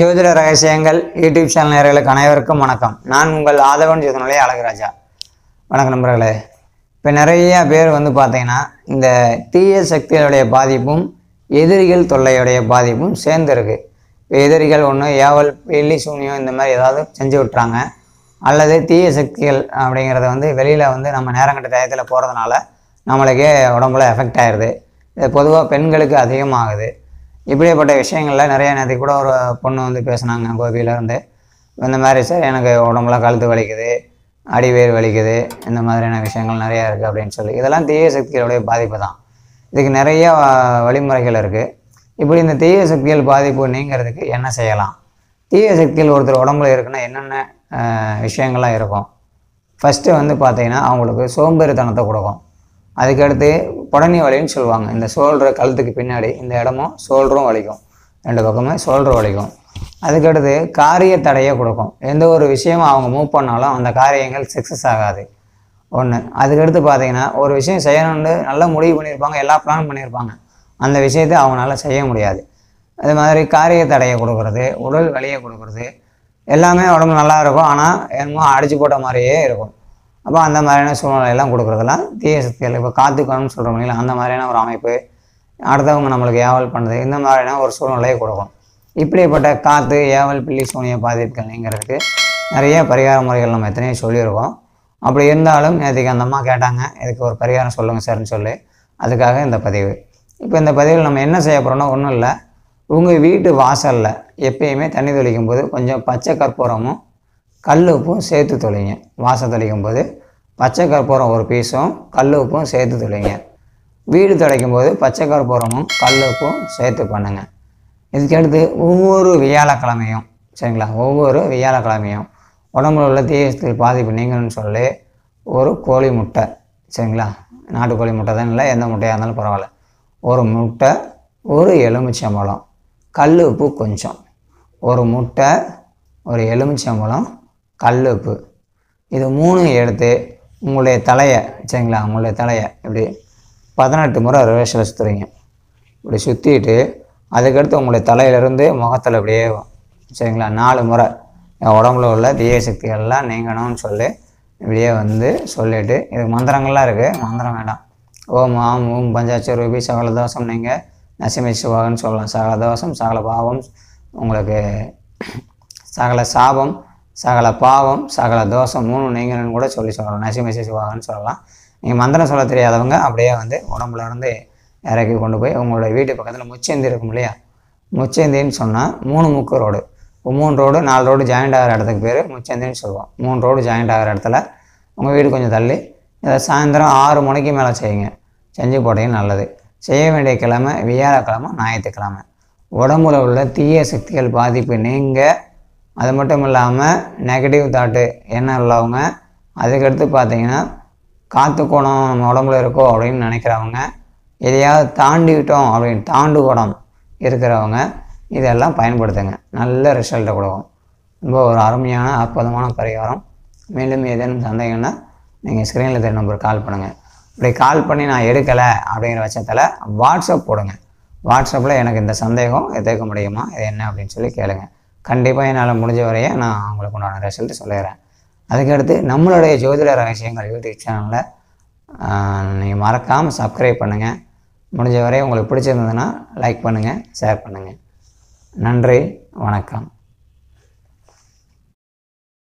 ஜோதிட ரகசியங்கள் YouTube channel நேர்களுக்கு அனைவருக்கும் வணக்கம் நான் உங்கள் ஆதவன் ஜோதனலை அழகராஜா வணக்கம் நண்பர்களே இப்போ நிறைய பேர் வந்து பார்த்தீங்கன்னா இந்த தீய சக்திகளுடைய பாதிப்பும் எதிரிகள் தொல்லையுடைய பாதிப்பும் சேர்ந்து இருக்கு இப்போ எதிரிகள் ஒன்று ஏவல் வெள்ளி சூனியம் இந்த மாதிரி ஏதாவது செஞ்சு விட்றாங்க அல்லது தீய சக்திகள் அப்படிங்கிறத வந்து வெளியில் வந்து நம்ம நேரங்கட்ட தயத்தில் போகிறதுனால நம்மளுக்கே உடம்புல எஃபெக்ட் ஆயிடுது இது பொதுவாக பெண்களுக்கு அதிகமாகுது இப்படியேப்பட்ட விஷயங்களில் நிறைய நேரத்துக்கு கூட ஒரு பொண்ணு வந்து பேசினாங்க கோபியிலேருந்து இந்த மாதிரி சார் எனக்கு உடம்புலாம் கழுத்து வலிக்குது அடிவேர் வலிக்குது இந்த மாதிரியான விஷயங்கள் நிறையா இருக்குது அப்படின்னு சொல்லி இதெல்லாம் தீய சக்திகளுடைய பாதிப்பு தான் இதுக்கு நிறைய வழிமுறைகள் இருக்குது இப்படி இந்த தீய சக்திகள் பாதிப்பு நீங்கிறதுக்கு என்ன செய்யலாம் தீய சக்திகள் ஒருத்தர் உடம்புல இருக்குன்னா என்னென்ன விஷயங்கள்லாம் இருக்கும் ஃபஸ்ட்டு வந்து பார்த்திங்கன்னா அவங்களுக்கு சோம்பேறித்தனத்தை கொடுக்கும் அதுக்கடுத்து புடனி வலைன்னு சொல்லுவாங்க இந்த சோல்டரை கழுத்துக்கு பின்னாடி இந்த இடமும் சோல்டரும் வலிக்கும் ரெண்டு பக்கமே சோல்ரு வலிக்கும் அதுக்கடுத்து காரிய தடையை கொடுக்கும் எந்த ஒரு விஷயமும் அவங்க மூவ் பண்ணாலும் அந்த காரியங்கள் சக்ஸஸ் ஆகாது ஒன்று அதுக்கடுத்து பார்த்தீங்கன்னா ஒரு விஷயம் செய்யணும்னு நல்லா முடிவு பண்ணியிருப்பாங்க எல்லா பிளான் பண்ணியிருப்பாங்க அந்த விஷயத்தை அவங்களால செய்ய முடியாது அது மாதிரி காரிய தடையை கொடுக்குறது உடல் வலியை கொடுக்குறது எல்லாமே உடம்பு நல்லா இருக்கும் ஆனால் என்னமோ அடிச்சு போட்ட மாதிரியே இருக்கும் அப்போ அந்த மாதிரியான சூழ்நிலையெல்லாம் கொடுக்குறதெல்லாம் தீய சக்திகள் இப்போ காத்துக்கணும்னு சொல்கிறோம் இல்லைங்களா அந்த மாதிரியான ஒரு அமைப்பு அடுத்தவங்க நம்மளுக்கு ஏவல் பண்ணுறது இந்த மாதிரியான ஒரு சூழ்நிலையை கொடுக்கும் இப்படிப்பட்ட காற்று ஏவல் பிள்ளி சூனிய பாதிப்புகள் நீங்கிறதுக்கு நிறைய பரிகார முறைகள் நம்ம எத்தனையோ சொல்லியிருக்கோம் அப்படி இருந்தாலும் நேற்றுக்கு அந்த அம்மா கேட்டாங்க இதுக்கு ஒரு பரிகாரம் சொல்லுங்கள் சார்னு சொல்லி அதுக்காக இந்த பதிவு இப்போ இந்த பதிவில் நம்ம என்ன செய்ய போகிறோன்னா ஒன்றும் இல்லை உங்கள் வீட்டு வாசலில் எப்பயுமே தண்ணி தெளிக்கும் போது கொஞ்சம் பச்சை கற்பூரமும் கல் உப்பும் சேர்த்து தொலைங்க வாசல் தொலைக்கும் போது பச்சை கற்பூரம் ஒரு பீஸும் கல் உப்பும் சேர்த்து தொலைங்க வீடு துடைக்கும் போது பச்சை கற்பூரமும் கல் உப்பும் சேர்த்து பண்ணுங்கள் இதுக்கடுத்து ஒவ்வொரு வியாழக்கிழமையும் சரிங்களா ஒவ்வொரு வியாழக்கிழமையும் உடம்புல உள்ள தீயத்தில் பாதிப்பு நீங்கள்னு சொல்லி ஒரு கோழி முட்டை சரிங்களா நாட்டுக்கோழி முட்டை தான் இல்லை எந்த முட்டையாக இருந்தாலும் பரவாயில்ல ஒரு முட்டை ஒரு எலுமிச்சம்பழம் கல் உப்பு கொஞ்சம் ஒரு முட்டை ஒரு எலுமிச்சம்பழம் கல்லுப்பு இது மூணு எடுத்து உங்களுடைய தலையை சரிங்களா உங்களுடைய தலையை இப்படி பதினெட்டு முறை ரிவர்ஸில் சுற்றுறீங்க இப்படி சுற்றிட்டு அதுக்கடுத்து உங்களுடைய தலையிலேருந்து முகத்தில் அப்படியே சரிங்களா நாலு முறை என் உடம்புல உள்ள தீய சக்திகள்லாம் நீங்கணும்னு சொல்லி இப்படியே வந்து சொல்லிவிட்டு இதுக்கு மந்திரங்கள்லாம் இருக்குது மந்திரம் வேண்டாம் ஓம் ஆம் ஓம் பஞ்சாட்சி ரூபி சகல தோஷம் நீங்கள் நசிமிச்சு வாங்கன்னு சொல்லலாம் சகல தோஷம் சகல பாவம் உங்களுக்கு சகல சாபம் சகல பாவம் சகல தோஷம் மூணு நீங்கள்னு கூட சொல்லி சொல்லலாம் நசிமிசை சிவாகன்னு சொல்லலாம் நீங்கள் மந்திரம் சொல்ல தெரியாதவங்க அப்படியே வந்து உடம்புல இருந்து இறக்கி கொண்டு போய் உங்களோட வீட்டு பக்கத்தில் முச்சேந்தி இருக்கும் இல்லையா முச்சேந்தின்னு சொன்னால் மூணு முக்கு ரோடு இப்போ மூணு ரோடு நாலு ரோடு ஜாயிண்ட் ஆகிற இடத்துக்கு பேர் முச்சந்தின்னு சொல்லுவோம் மூணு ரோடு ஜாயிண்ட் ஆகிற இடத்துல உங்கள் வீடு கொஞ்சம் தள்ளி இதை சாயந்தரம் ஆறு மணிக்கு மேலே செய்யுங்க செஞ்சு போட்டீங்க நல்லது செய்ய வேண்டிய கிழமை வியாழக்கிழமை ஞாயிற்றுக்கிழமை உடம்புல உள்ள தீய சக்திகள் பாதிப்பு நீங்கள் அது மட்டும் இல்லாமல் நெகட்டிவ் தாட்டு என்ன உள்ளவங்க அதுக்கடுத்து பார்த்தீங்கன்னா காற்று கோணம் நம்ம உடம்புல இருக்கோ அப்படின்னு நினைக்கிறவங்க எதையாவது தாண்டிவிட்டோம் அப்படின்னு தாண்டு குணம் இருக்கிறவங்க இதெல்லாம் பயன்படுத்துங்க நல்ல ரிசல்ட்டை கொடுக்கும் ரொம்ப ஒரு அருமையான அற்புதமான பரிகாரம் மேலும் ஏதேனும் சந்தேகம்னா நீங்கள் ஸ்க்ரீனில் தெரிய நம்பருக்கு கால் பண்ணுங்கள் இப்படி கால் பண்ணி நான் எடுக்கலை அப்படிங்கிற பட்சத்தில் வாட்ஸ்அப் போடுங்க வாட்ஸ்அப்பில் எனக்கு இந்த சந்தேகம் எதிர்க்க முடியுமா இது என்ன அப்படின்னு சொல்லி கேளுங்கள் கண்டிப்பாக என்னால் முடிஞ்ச வரையே நான் அவங்களுக்கு உண்டான ரிசல்ட் சொல்லிடுறேன் அதுக்கடுத்து நம்மளுடைய ஜோதிட ரகசியங்கள் யூடியூப் சேனலில் நீங்கள் மறக்காமல் சப்ஸ்கிரைப் பண்ணுங்கள் முடிஞ்ச வரை உங்களுக்கு பிடிச்சிருந்ததுன்னா லைக் பண்ணுங்கள் ஷேர் பண்ணுங்கள் நன்றி வணக்கம்